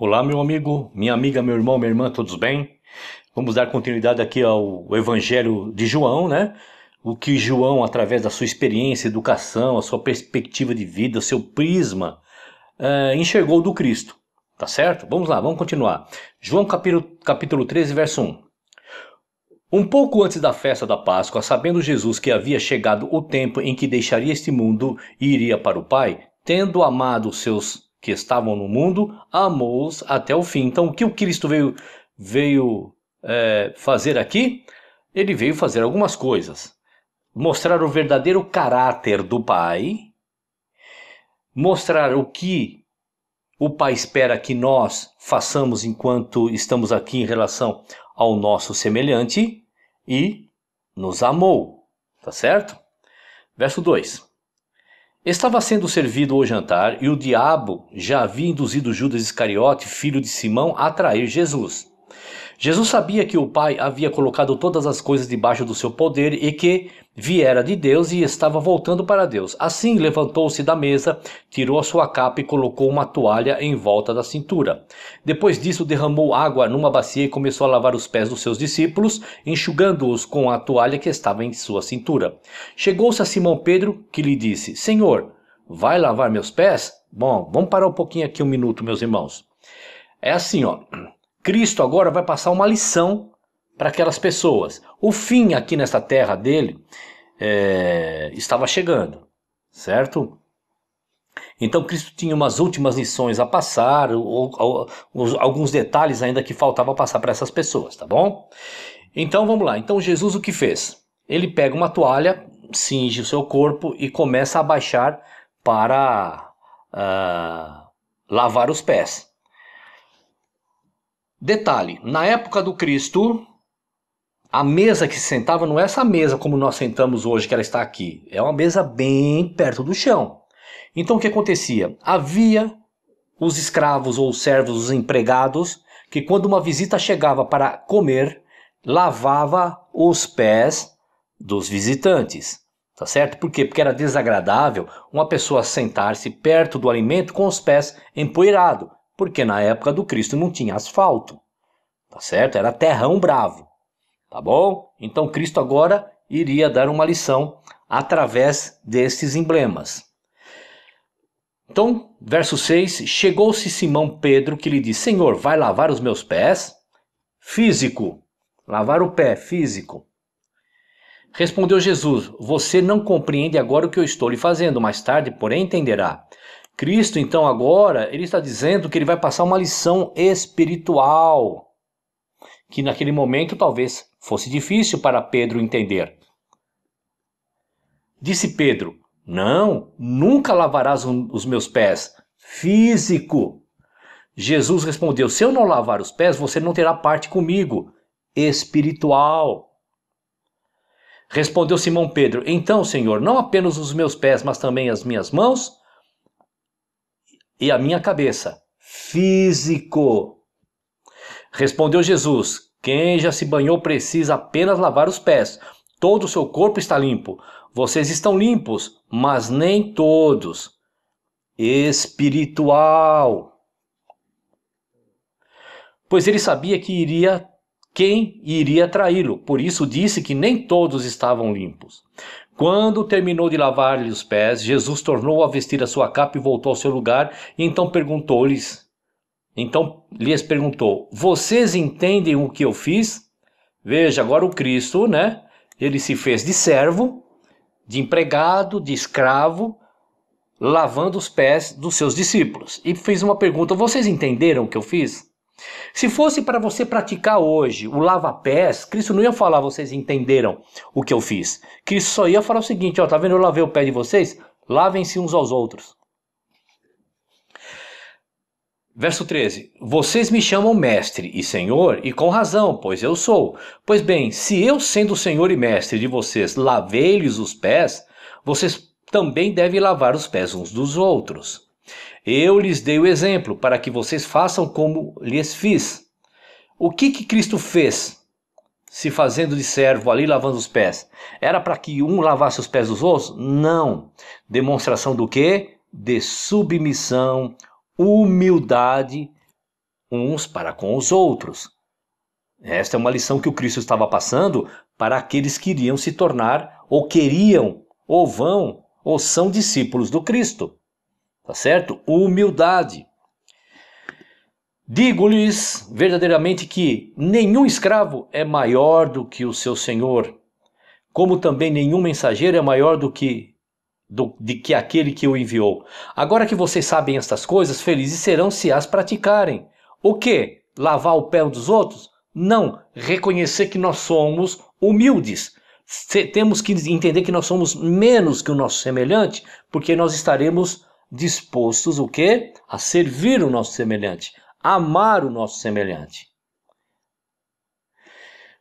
Olá, meu amigo, minha amiga, meu irmão, minha irmã, todos bem? Vamos dar continuidade aqui ao Evangelho de João, né? O que João, através da sua experiência, educação, a sua perspectiva de vida, o seu prisma, uh, enxergou do Cristo. Tá certo? Vamos lá, vamos continuar. João capítulo, capítulo 13, verso 1. Um pouco antes da festa da Páscoa, sabendo Jesus que havia chegado o tempo em que deixaria este mundo e iria para o Pai, tendo amado os seus que estavam no mundo, amou-os até o fim. Então, o que o Cristo veio, veio é, fazer aqui? Ele veio fazer algumas coisas: mostrar o verdadeiro caráter do Pai, mostrar o que o Pai espera que nós façamos enquanto estamos aqui em relação ao nosso semelhante e nos amou, tá certo? Verso 2 Estava sendo servido o jantar e o diabo já havia induzido Judas Iscariote, filho de Simão, a trair Jesus. Jesus sabia que o Pai havia colocado todas as coisas debaixo do seu poder e que viera de Deus e estava voltando para Deus. Assim, levantou-se da mesa, tirou a sua capa e colocou uma toalha em volta da cintura. Depois disso, derramou água numa bacia e começou a lavar os pés dos seus discípulos, enxugando-os com a toalha que estava em sua cintura. Chegou-se a Simão Pedro, que lhe disse: Senhor, vai lavar meus pés? Bom, vamos parar um pouquinho aqui um minuto, meus irmãos. É assim, ó. Cristo agora vai passar uma lição para aquelas pessoas. O fim aqui nesta terra dele é, estava chegando, certo? Então Cristo tinha umas últimas lições a passar, ou, ou, alguns detalhes ainda que faltava passar para essas pessoas, tá bom? Então vamos lá. Então Jesus o que fez? Ele pega uma toalha, cinge o seu corpo e começa a baixar para uh, lavar os pés. Detalhe: na época do Cristo, a mesa que se sentava não é essa mesa como nós sentamos hoje, que ela está aqui. É uma mesa bem perto do chão. Então o que acontecia? Havia os escravos ou os servos, os empregados, que quando uma visita chegava para comer, lavava os pés dos visitantes. Tá certo? Por quê? Porque era desagradável uma pessoa sentar-se perto do alimento com os pés empoeirados porque na época do Cristo não tinha asfalto, tá certo? Era terrão bravo, tá bom? Então Cristo agora iria dar uma lição através destes emblemas. Então, verso 6: Chegou-se Simão Pedro que lhe disse: Senhor, vai lavar os meus pés? Físico, lavar o pé, físico. Respondeu Jesus: Você não compreende agora o que eu estou lhe fazendo, mais tarde, porém, entenderá. Cristo, então, agora, ele está dizendo que ele vai passar uma lição espiritual, que naquele momento talvez fosse difícil para Pedro entender. Disse Pedro: Não, nunca lavarás os meus pés. Físico. Jesus respondeu: Se eu não lavar os pés, você não terá parte comigo. Espiritual. Respondeu Simão Pedro: Então, Senhor, não apenas os meus pés, mas também as minhas mãos e a minha cabeça. Físico. Respondeu Jesus: Quem já se banhou precisa apenas lavar os pés. Todo o seu corpo está limpo. Vocês estão limpos, mas nem todos. Espiritual. Pois ele sabia que iria quem iria traí-lo. Por isso disse que nem todos estavam limpos. Quando terminou de lavar-lhe os pés, Jesus tornou a vestir a sua capa e voltou ao seu lugar, e então perguntou-lhes: Então lhes perguntou: Vocês entendem o que eu fiz? Veja, agora o Cristo, né? Ele se fez de servo, de empregado, de escravo, lavando os pés dos seus discípulos. E fez uma pergunta: Vocês entenderam o que eu fiz? Se fosse para você praticar hoje o lava-pés, Cristo não ia falar, vocês entenderam o que eu fiz. Cristo só ia falar o seguinte: ó, tá vendo, eu lavei o pé de vocês? Lavem-se uns aos outros. Verso 13: Vocês me chamam mestre e senhor, e com razão, pois eu sou. Pois bem, se eu, sendo senhor e mestre de vocês, lavei-lhes os pés, vocês também devem lavar os pés uns dos outros. Eu lhes dei o exemplo para que vocês façam como lhes fiz. O que que Cristo fez? Se fazendo de servo ali lavando os pés. Era para que um lavasse os pés dos outros? Não. Demonstração do quê? De submissão, humildade uns para com os outros. Esta é uma lição que o Cristo estava passando para aqueles que iriam se tornar ou queriam ou vão ou são discípulos do Cristo. Tá certo? Humildade. Digo-lhes verdadeiramente que nenhum escravo é maior do que o seu senhor, como também nenhum mensageiro é maior do que do, de que aquele que o enviou. Agora que vocês sabem estas coisas, felizes serão se as praticarem. O que? Lavar o pé um dos outros? Não. Reconhecer que nós somos humildes. Se, temos que entender que nós somos menos que o nosso semelhante, porque nós estaremos dispostos o quê? A servir o nosso semelhante, amar o nosso semelhante.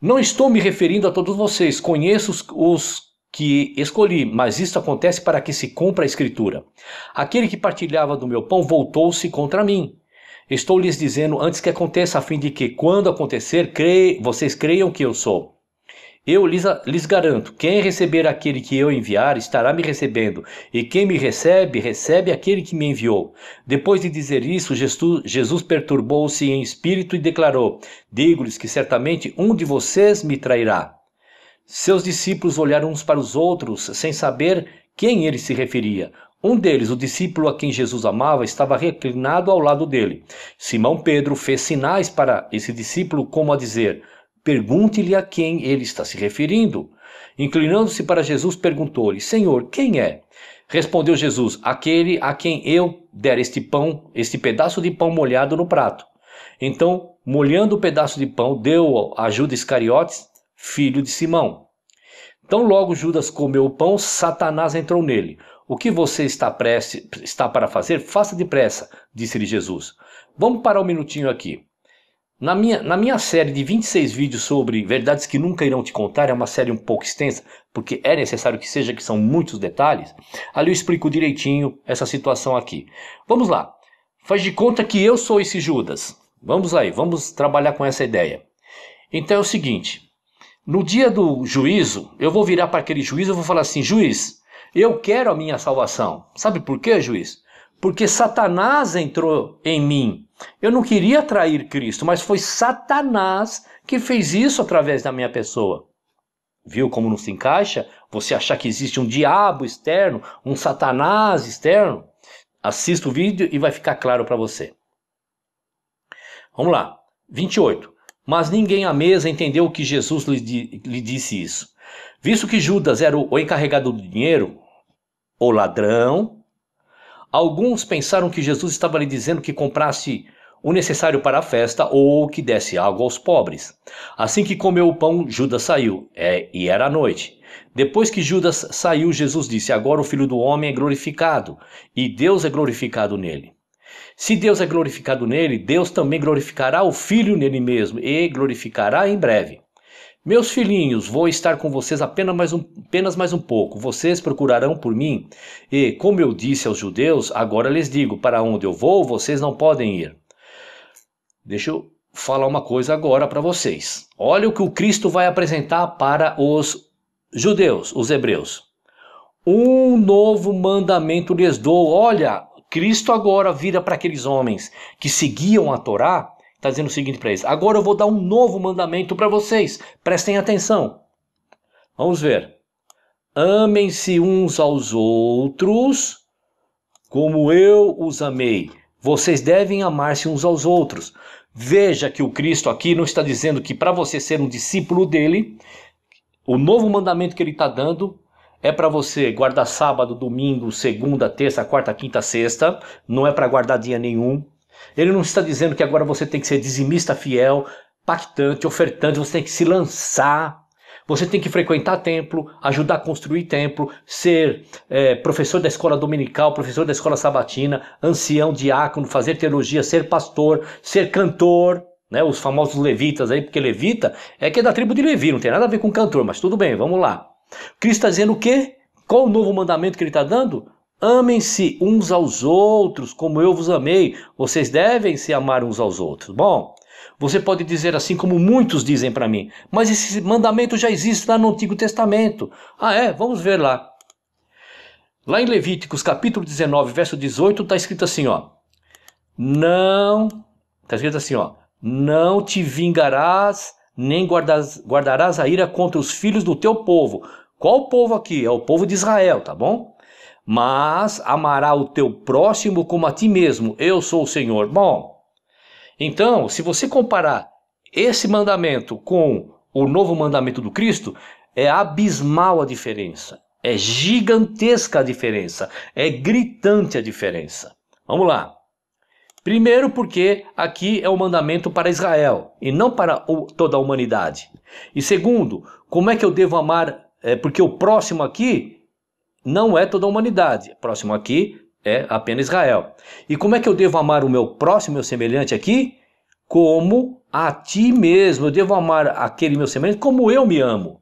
Não estou me referindo a todos vocês, conheço os, os que escolhi, mas isto acontece para que se cumpra a escritura. Aquele que partilhava do meu pão voltou-se contra mim. Estou lhes dizendo antes que aconteça, a fim de que, quando acontecer, cre... vocês creiam que eu sou. Eu lhes, lhes garanto: quem receber aquele que eu enviar estará me recebendo, e quem me recebe, recebe aquele que me enviou. Depois de dizer isso, Jesus, Jesus perturbou-se em espírito e declarou: Digo-lhes que certamente um de vocês me trairá. Seus discípulos olharam uns para os outros, sem saber quem ele se referia. Um deles, o discípulo a quem Jesus amava, estava reclinado ao lado dele. Simão Pedro fez sinais para esse discípulo, como a dizer: Pergunte-lhe a quem ele está se referindo. Inclinando-se para Jesus, perguntou-lhe: Senhor, quem é? Respondeu Jesus: Aquele a quem eu der este pão, este pedaço de pão molhado no prato. Então, molhando o pedaço de pão, deu a Judas Iscariotes, filho de Simão. Tão logo Judas comeu o pão, Satanás entrou nele. O que você está, está para fazer, faça depressa, disse-lhe Jesus. Vamos parar um minutinho aqui. Na minha, na minha série de 26 vídeos sobre verdades que nunca irão te contar, é uma série um pouco extensa, porque é necessário que seja, que são muitos detalhes, ali eu explico direitinho essa situação aqui. Vamos lá. Faz de conta que eu sou esse Judas. Vamos aí, vamos trabalhar com essa ideia. Então é o seguinte: no dia do juízo, eu vou virar para aquele juiz e vou falar assim: juiz, eu quero a minha salvação. Sabe por quê, juiz? Porque Satanás entrou em mim eu não queria trair Cristo, mas foi Satanás que fez isso através da minha pessoa. Viu como não se encaixa? Você achar que existe um diabo externo, um Satanás externo? Assista o vídeo e vai ficar claro para você. Vamos lá. 28. Mas ninguém à mesa entendeu que Jesus lhe, lhe disse isso. Visto que Judas era o encarregado do dinheiro, o ladrão, Alguns pensaram que Jesus estava lhe dizendo que comprasse o necessário para a festa ou que desse água aos pobres. Assim que comeu o pão, Judas saiu, é, e era noite. Depois que Judas saiu, Jesus disse: Agora o filho do homem é glorificado, e Deus é glorificado nele. Se Deus é glorificado nele, Deus também glorificará o filho nele mesmo e glorificará em breve. Meus filhinhos, vou estar com vocês apenas mais, um, apenas mais um pouco. Vocês procurarão por mim. E, como eu disse aos judeus, agora lhes digo: para onde eu vou, vocês não podem ir. Deixa eu falar uma coisa agora para vocês. Olha o que o Cristo vai apresentar para os judeus, os hebreus. Um novo mandamento lhes dou. Olha, Cristo agora vira para aqueles homens que seguiam a Torá Está dizendo o seguinte para eles: agora eu vou dar um novo mandamento para vocês, prestem atenção. Vamos ver. Amem-se uns aos outros como eu os amei. Vocês devem amar-se uns aos outros. Veja que o Cristo aqui não está dizendo que para você ser um discípulo dele, o novo mandamento que ele está dando é para você guardar sábado, domingo, segunda, terça, quarta, quinta, sexta. Não é para guardar dia nenhum. Ele não está dizendo que agora você tem que ser dizimista fiel, pactante, ofertante, você tem que se lançar, você tem que frequentar templo, ajudar a construir templo, ser é, professor da escola dominical, professor da escola sabatina, ancião, diácono, fazer teologia, ser pastor, ser cantor. Né, os famosos levitas aí, porque levita é que é da tribo de Levi, não tem nada a ver com cantor, mas tudo bem, vamos lá. Cristo está dizendo o quê? Qual o novo mandamento que ele está dando? Amem-se uns aos outros, como eu vos amei. Vocês devem se amar uns aos outros. Bom, você pode dizer assim, como muitos dizem para mim, mas esse mandamento já existe lá no Antigo Testamento. Ah, é? Vamos ver lá. Lá em Levíticos, capítulo 19, verso 18, está escrito assim, ó. Não, está escrito assim, ó. Não te vingarás, nem guardas, guardarás a ira contra os filhos do teu povo. Qual o povo aqui? É o povo de Israel, tá bom? mas amará o teu próximo como a ti mesmo. Eu sou o Senhor. Bom, então, se você comparar esse mandamento com o novo mandamento do Cristo, é abismal a diferença. É gigantesca a diferença. É gritante a diferença. Vamos lá. Primeiro, porque aqui é o um mandamento para Israel e não para o, toda a humanidade. E segundo, como é que eu devo amar? É, porque o próximo aqui não é toda a humanidade. Próximo aqui é apenas Israel. E como é que eu devo amar o meu próximo, meu semelhante aqui? Como a ti mesmo. Eu devo amar aquele meu semelhante como eu me amo.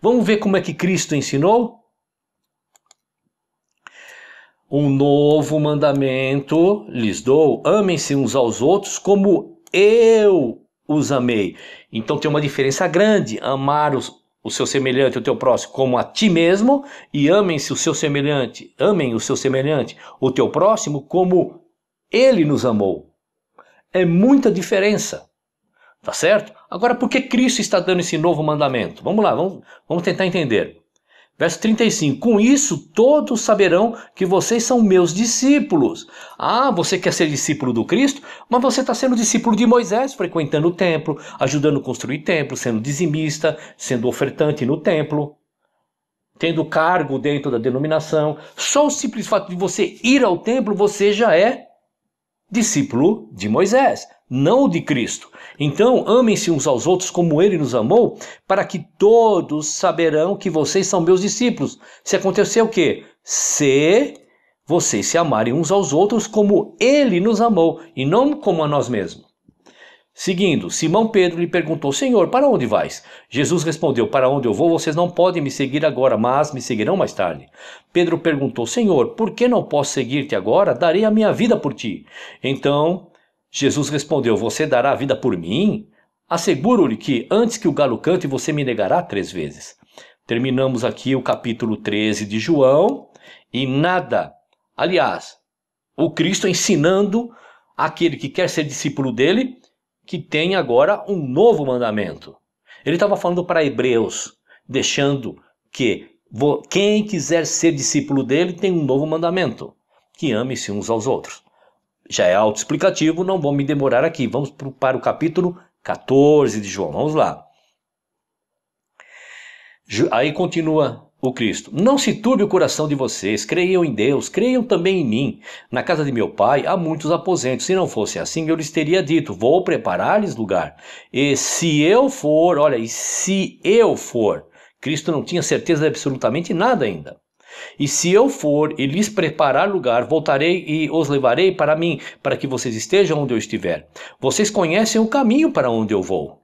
Vamos ver como é que Cristo ensinou? Um novo mandamento lhes dou: amem-se uns aos outros como eu os amei. Então tem uma diferença grande amar os, o seu semelhante, o teu próximo, como a ti mesmo, e amem-se o seu semelhante, amem o seu semelhante, o teu próximo, como ele nos amou. É muita diferença. Tá certo? Agora, por que Cristo está dando esse novo mandamento? Vamos lá, vamos, vamos tentar entender. Verso 35: Com isso todos saberão que vocês são meus discípulos. Ah, você quer ser discípulo do Cristo, mas você está sendo discípulo de Moisés, frequentando o templo, ajudando a construir templo, sendo dizimista, sendo ofertante no templo, tendo cargo dentro da denominação. Só o simples fato de você ir ao templo, você já é discípulo de Moisés, não de Cristo. Então, amem-se uns aos outros como ele nos amou, para que todos saberão que vocês são meus discípulos. Se acontecer o quê? Se vocês se amarem uns aos outros como ele nos amou, e não como a nós mesmos. Seguindo, Simão Pedro lhe perguntou: Senhor, para onde vais? Jesus respondeu: Para onde eu vou, vocês não podem me seguir agora, mas me seguirão mais tarde. Pedro perguntou: Senhor, por que não posso seguir-te agora? Darei a minha vida por ti. Então, Jesus respondeu: Você dará a vida por mim? Asseguro-lhe que antes que o galo cante, você me negará três vezes. Terminamos aqui o capítulo 13 de João e nada. Aliás, o Cristo ensinando aquele que quer ser discípulo dele que tem agora um novo mandamento. Ele estava falando para Hebreus, deixando que quem quiser ser discípulo dele tem um novo mandamento: que ame-se uns aos outros. Já é autoexplicativo, não vou me demorar aqui. Vamos para o capítulo 14 de João. Vamos lá. Aí continua o Cristo. Não se turbe o coração de vocês, creiam em Deus, creiam também em mim. Na casa de meu pai há muitos aposentos, se não fosse assim, eu lhes teria dito: vou preparar-lhes lugar. E se eu for, olha, e se eu for, Cristo não tinha certeza de absolutamente nada ainda. E se eu for e lhes preparar lugar, voltarei e os levarei para mim, para que vocês estejam onde eu estiver. Vocês conhecem o caminho para onde eu vou.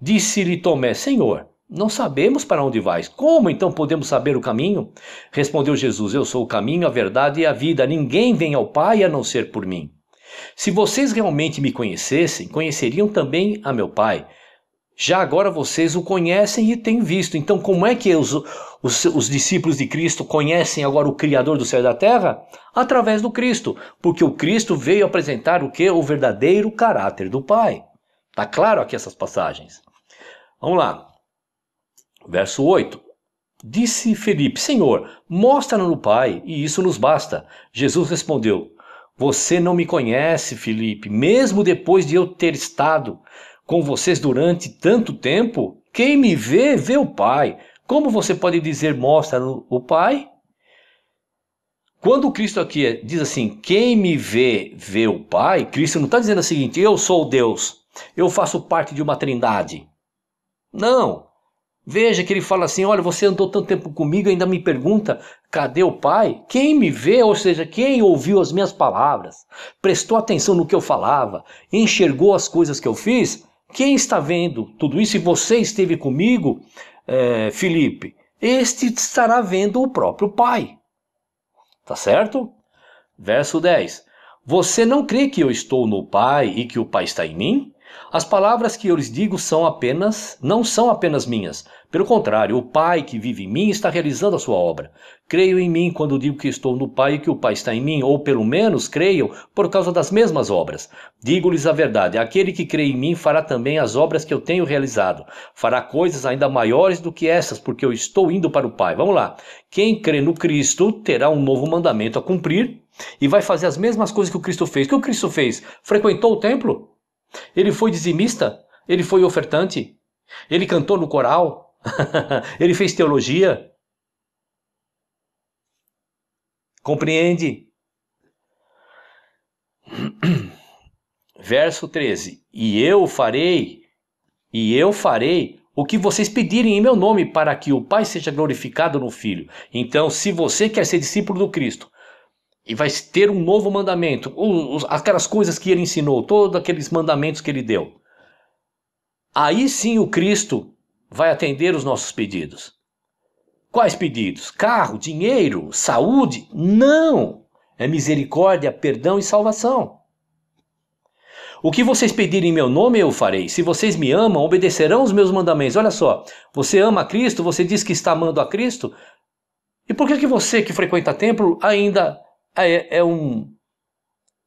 Disse-lhe Tomé: Senhor, não sabemos para onde vais. Como então podemos saber o caminho? Respondeu Jesus: Eu sou o caminho, a verdade e a vida. Ninguém vem ao Pai a não ser por mim. Se vocês realmente me conhecessem, conheceriam também a meu Pai. Já agora vocês o conhecem e têm visto. Então, como é que os, os, os, discípulos de Cristo conhecem agora o Criador do céu e da terra? Através do Cristo, porque o Cristo veio apresentar o que? O verdadeiro caráter do Pai. Tá claro aqui essas passagens. Vamos lá. Verso 8. Disse Felipe: Senhor, mostra-nos o Pai, e isso nos basta. Jesus respondeu: Você não me conhece, Felipe, mesmo depois de eu ter estado com vocês durante tanto tempo? Quem me vê, vê o Pai. Como você pode dizer, mostra-nos o Pai? Quando Cristo aqui é, diz assim, quem me vê, vê o Pai, Cristo não está dizendo o seguinte, eu sou Deus, eu faço parte de uma trindade. Não. Veja que ele fala assim: olha, você andou tanto tempo comigo, ainda me pergunta, cadê o Pai? Quem me vê, ou seja, quem ouviu as minhas palavras, prestou atenção no que eu falava, enxergou as coisas que eu fiz? Quem está vendo tudo isso? E você esteve comigo, é, Felipe? Este estará vendo o próprio Pai. Tá certo? Verso 10: Você não crê que eu estou no Pai e que o Pai está em mim? As palavras que eu lhes digo são apenas, não são apenas minhas. Pelo contrário, o Pai que vive em mim está realizando a sua obra. Creio em mim quando digo que estou no Pai e que o Pai está em mim, ou pelo menos creiam por causa das mesmas obras. Digo-lhes a verdade: aquele que crê em mim fará também as obras que eu tenho realizado. Fará coisas ainda maiores do que essas, porque eu estou indo para o Pai. Vamos lá. Quem crê no Cristo terá um novo mandamento a cumprir e vai fazer as mesmas coisas que o Cristo fez. O que o Cristo fez? Frequentou o templo? Ele foi dizimista? Ele foi ofertante? Ele cantou no coral? ele fez teologia? Compreende? Verso 13: E eu farei, e eu farei o que vocês pedirem em meu nome, para que o Pai seja glorificado no Filho. Então, se você quer ser discípulo do Cristo, e vai ter um novo mandamento, aquelas coisas que ele ensinou, todos aqueles mandamentos que ele deu. Aí sim o Cristo vai atender os nossos pedidos. Quais pedidos? Carro, dinheiro, saúde? Não! É misericórdia, perdão e salvação. O que vocês pedirem em meu nome eu farei. Se vocês me amam, obedecerão os meus mandamentos. Olha só, você ama a Cristo, você diz que está amando a Cristo. E por que, que você que frequenta templo ainda ah, é, é um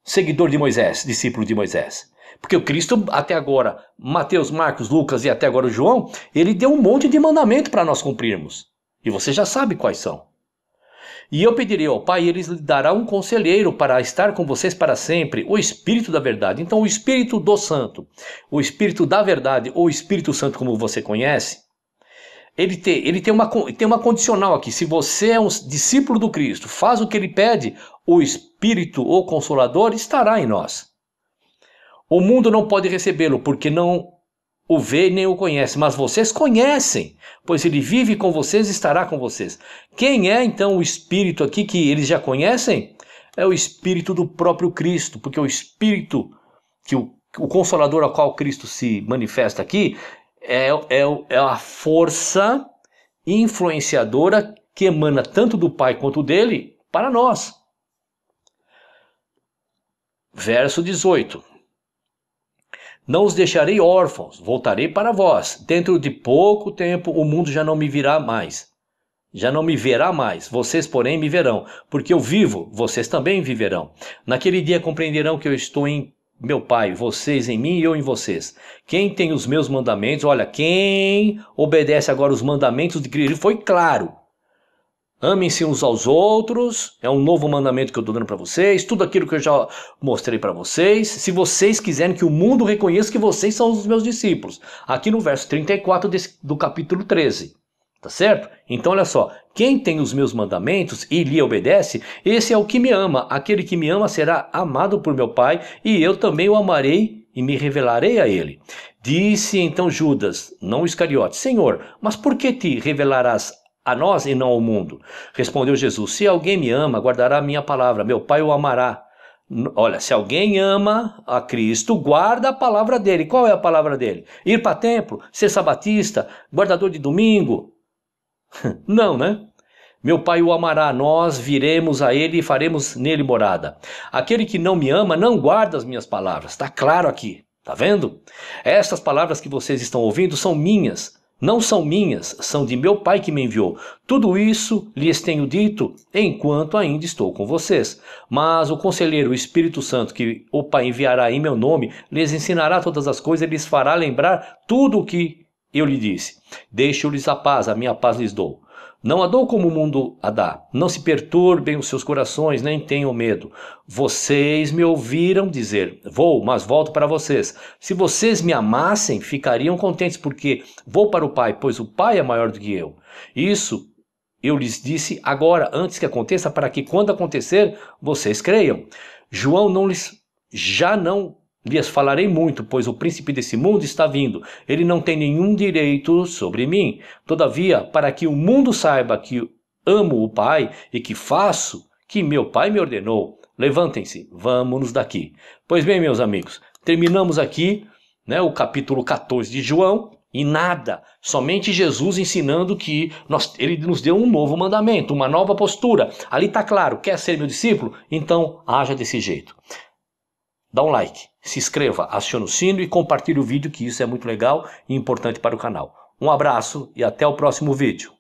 seguidor de Moisés, discípulo de Moisés. Porque o Cristo, até agora, Mateus, Marcos, Lucas e até agora o João, ele deu um monte de mandamento para nós cumprirmos. E você já sabe quais são. E eu pedirei ao Pai, e ele lhe dará um conselheiro para estar com vocês para sempre, o Espírito da Verdade. Então, o Espírito do Santo, o Espírito da Verdade, ou Espírito Santo, como você conhece, ele tem, ele tem, uma, tem uma condicional aqui. Se você é um discípulo do Cristo, faz o que ele pede, o Espírito, o Consolador, estará em nós. O mundo não pode recebê-lo, porque não o vê nem o conhece, mas vocês conhecem, pois ele vive com vocês e estará com vocês. Quem é então o Espírito aqui que eles já conhecem? É o Espírito do próprio Cristo, porque o Espírito que o, o Consolador ao qual Cristo se manifesta aqui é, é, é a força influenciadora que emana tanto do Pai quanto dele para nós. Verso 18: Não os deixarei órfãos, voltarei para vós. Dentro de pouco tempo o mundo já não me virá mais. Já não me verá mais, vocês, porém, me verão, porque eu vivo, vocês também viverão. Naquele dia compreenderão que eu estou em meu Pai, vocês em mim e eu em vocês. Quem tem os meus mandamentos, olha, quem obedece agora os mandamentos de Cristo, foi claro. Amem-se uns aos outros, é um novo mandamento que eu estou dando para vocês, tudo aquilo que eu já mostrei para vocês. Se vocês quiserem que o mundo reconheça que vocês são os meus discípulos. Aqui no verso 34 do capítulo 13. Tá certo? Então olha só, quem tem os meus mandamentos e lhe obedece, esse é o que me ama. Aquele que me ama será amado por meu Pai, e eu também o amarei e me revelarei a ele. Disse então Judas, não Iscariote, Senhor, mas por que te revelarás a nós e não ao mundo? Respondeu Jesus: Se alguém me ama, guardará a minha palavra, meu Pai o amará. Olha, se alguém ama a Cristo, guarda a palavra dele. Qual é a palavra dele? Ir para templo, ser sabatista, guardador de domingo, Não, né? Meu pai o amará, nós viremos a ele e faremos nele morada. Aquele que não me ama não guarda as minhas palavras, está claro aqui, tá vendo? Estas palavras que vocês estão ouvindo são minhas, não são minhas, são de meu pai que me enviou. Tudo isso lhes tenho dito enquanto ainda estou com vocês. Mas o conselheiro, o Espírito Santo, que o Pai enviará em meu nome, lhes ensinará todas as coisas e lhes fará lembrar tudo o que eu lhe disse: Deixo-lhes a paz, a minha paz lhes dou. Não a dou como o mundo a dá. Não se perturbem os seus corações, nem tenham medo. Vocês me ouviram dizer: Vou, mas volto para vocês. Se vocês me amassem, ficariam contentes, porque vou para o Pai, pois o Pai é maior do que eu. Isso eu lhes disse agora, antes que aconteça, para que quando acontecer, vocês creiam. João não lhes já não lhes falarei muito, pois o príncipe desse mundo está vindo. Ele não tem nenhum direito sobre mim. Todavia, para que o mundo saiba que amo o Pai e que faço que meu Pai me ordenou, levantem-se, vamos-nos daqui. Pois bem, meus amigos, terminamos aqui né, o capítulo 14 de João. E nada, somente Jesus ensinando que nós, ele nos deu um novo mandamento, uma nova postura. Ali está claro: quer ser meu discípulo? Então haja desse jeito dá um like, se inscreva, acione o sino e compartilhe o vídeo que isso é muito legal e importante para o canal. Um abraço e até o próximo vídeo.